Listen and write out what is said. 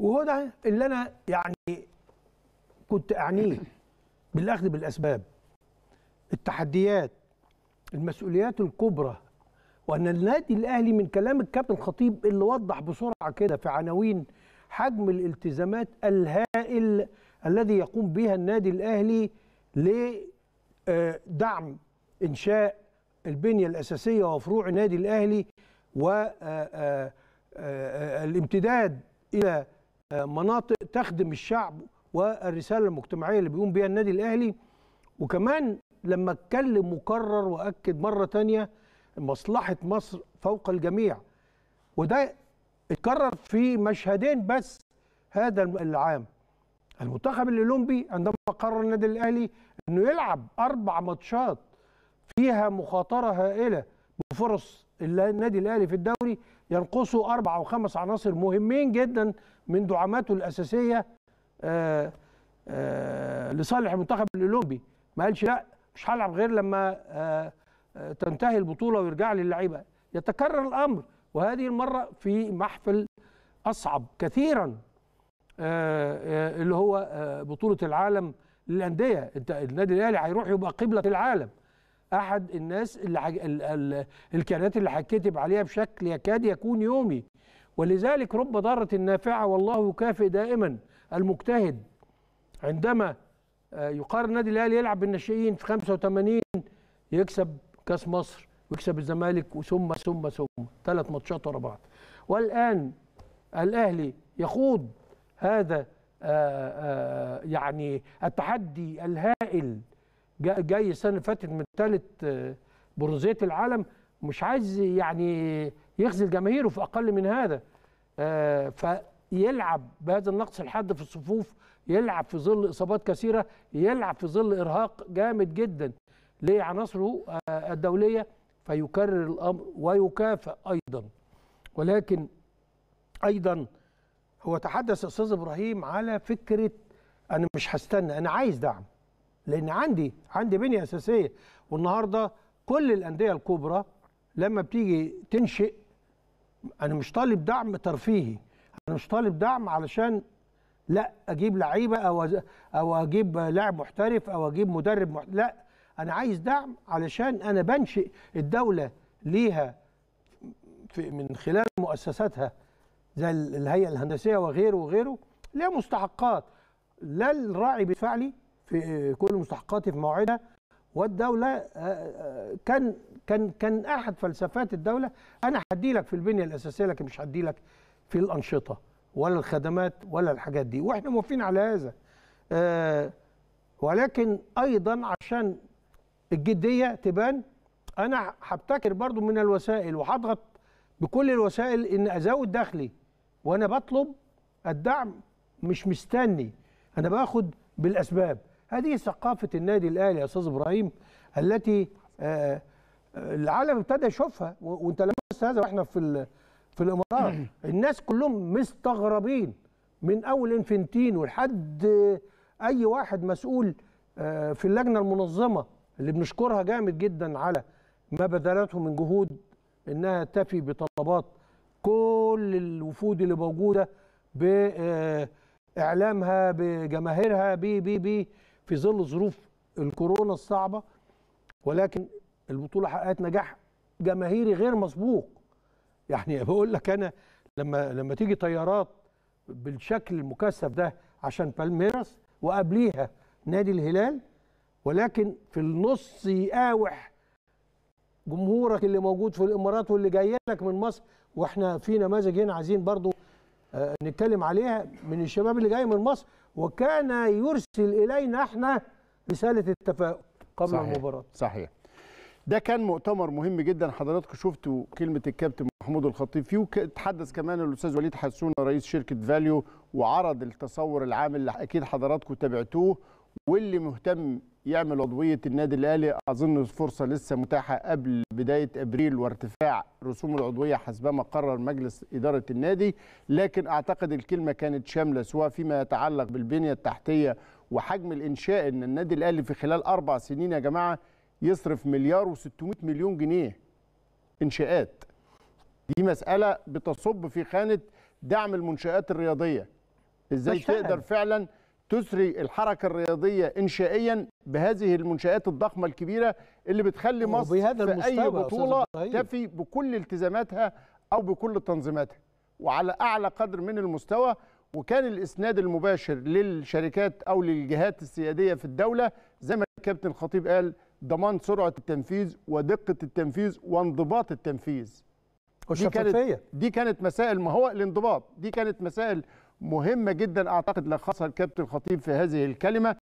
وهو ده اللي انا يعني كنت اعنيه بالاخذ بالاسباب التحديات المسؤوليات الكبرى وان النادي الاهلي من كلام الكابتن خطيب اللي وضح بسرعه كده في عناوين حجم الالتزامات الهائل الذي يقوم بها النادي الاهلي لدعم آه، انشاء البنيه الاساسيه وفروع النادي الاهلي والامتداد آه، آه، الى آه، مناطق تخدم الشعب والرساله المجتمعيه اللي بيقوم بيها النادي الاهلي وكمان لما اتكلم وكرر واكد مره تانية مصلحه مصر فوق الجميع وده اتكرر في مشهدين بس هذا العام المنتخب الاولمبي عندما قرر النادي الاهلي انه يلعب اربع ماتشات فيها مخاطره هائله وفرص النادي الاهلي في الدوري ينقصه اربع او خمس عناصر مهمين جدا من دعاماته الاساسيه آآ آه، آآ آه، لصالح المنتخب الاولمبي ما قالش لا مش هلعب غير لما آه، تنتهي البطوله ويرجع لي اللعيبه يتكرر الامر وهذه المره في محفل اصعب كثيرا اللي هو بطوله العالم للانديه انت النادي الاهلي هيروح يبقى قبله العالم احد الناس اللي ال... ال... الكيانات اللي هتكتب عليها بشكل يكاد يكون يومي ولذلك رب ضاره نافعه والله يكافئ دائما المجتهد عندما آه، يقارن النادي الاهلي يلعب بالناشئين في 85 يكسب كاس مصر ويكسب الزمالك وثم ثم ثم ثلاث ماتشات ورا بعض والان الاهلي يخوض هذا آه، آه، يعني التحدي الهائل جاي السنه اللي فاتت من ثالث آه، برونزيه العالم مش عايز يعني يخزل جماهيره في اقل من هذا آه، فيلعب بهذا النقص الحاد في الصفوف يلعب في ظل اصابات كثيره يلعب في ظل ارهاق جامد جدا لعناصره آه، الدوليه فيكرر الامر ويكافئ ايضا ولكن ايضا هو تحدث استاذ ابراهيم على فكره انا مش هستنى انا عايز دعم لان عندي عندي بنيه اساسيه والنهارده كل الانديه الكبرى لما بتيجي تنشئ انا مش طالب دعم ترفيهي انا مش طالب دعم علشان لا اجيب لعيبه او او اجيب لاعب محترف او اجيب مدرب محترف. لا انا عايز دعم علشان انا بنشئ الدوله ليها في من خلال مؤسساتها زي الهيئه الهندسيه وغيره وغيره ليها مستحقات لا الراعي بيدفع لي في كل مستحقاتي في موعدها والدوله آه، آه، كان كان كان احد فلسفات الدوله انا هدي لك في البنيه الاساسيه لكن مش هدي لك في الانشطه ولا الخدمات ولا الحاجات دي واحنا موافقين على هذا آه، ولكن ايضا عشان الجديه تبان انا هبتكر برضو من الوسائل وهضغط بكل الوسائل ان ازود دخلي وانا بطلب الدعم مش مستني انا باخد بالاسباب هذه ثقافه النادي الاهلي يا استاذ ابراهيم التي آه، آه، العالم ابتدى يشوفها وانت لمست هذا واحنا في في الامارات الناس كلهم مستغربين من اول انفنتينو لحد اي واحد مسؤول آه، في اللجنه المنظمه اللي بنشكرها جامد جدا على ما بذلته من جهود انها تفي بطلبات كل الوفود اللي موجوده باعلامها بجماهيرها ب ب ب في ظل ظروف الكورونا الصعبه ولكن البطوله حققت نجاح جماهيري غير مسبوق يعني بقول لك انا لما لما تيجي طيارات بالشكل المكثف ده عشان بالميراس وقبليها نادي الهلال ولكن في النص يقاوح جمهورك اللي موجود في الامارات واللي جاي لك من مصر واحنا في نماذج هنا عايزين برضو آه، نتكلم عليها من الشباب اللي جاي من مصر وكان يرسل الينا احنا رساله التفاؤل قبل صحيح. المباراه صحيح ده كان مؤتمر مهم جدا حضراتكم شفتوا كلمه الكابتن محمود الخطيب فيه وتحدث كمان الاستاذ وليد حسونه رئيس شركه فاليو وعرض التصور العام اللي اكيد حضراتكم تابعتوه واللي مهتم يعمل عضويه النادي الاهلي اظن الفرصه لسه متاحه قبل بدايه ابريل وارتفاع رسوم العضويه حسبما قرر مجلس اداره النادي لكن اعتقد الكلمه كانت شامله سواء فيما يتعلق بالبنيه التحتيه وحجم الانشاء ان النادي الاهلي في خلال اربع سنين يا جماعه يصرف مليار و600 مليون جنيه انشاءات دي مساله بتصب في خانه دعم المنشات الرياضيه ازاي تقدر فعلا تثري الحركه الرياضيه انشائيا بهذه المنشات الضخمه الكبيره اللي بتخلي مصر في اي بطوله تفي بكل التزاماتها او بكل تنظيماتها وعلى اعلى قدر من المستوى وكان الاسناد المباشر للشركات او للجهات السياديه في الدوله زي ما الكابتن الخطيب قال ضمان سرعه التنفيذ ودقه التنفيذ وانضباط التنفيذ دي كانت دي كانت مسائل ما هو الانضباط دي كانت مسائل مهمه جدا اعتقد لخصها الكابتن الخطيب في هذه الكلمه